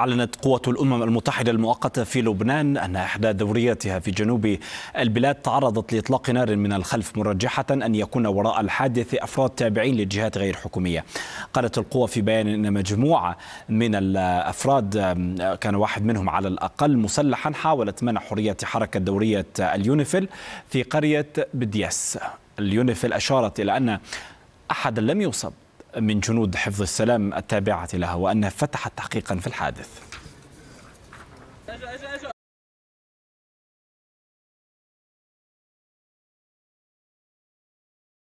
أعلنت قوة الأمم المتحدة المؤقتة في لبنان أن إحدى دورياتها في جنوب البلاد تعرضت لإطلاق نار من الخلف مرجحة أن يكون وراء الحادث أفراد تابعين لجهات غير حكومية قالت القوة في بيان أن مجموعة من الأفراد كان واحد منهم على الأقل مسلحا حاولت منع حرية حركة دورية اليونيفيل في قرية بدياس اليونيفيل أشارت إلى أن أحدا لم يصب من جنود حفظ السلام التابعة لها وأنها فتحت تحقيقا في الحادث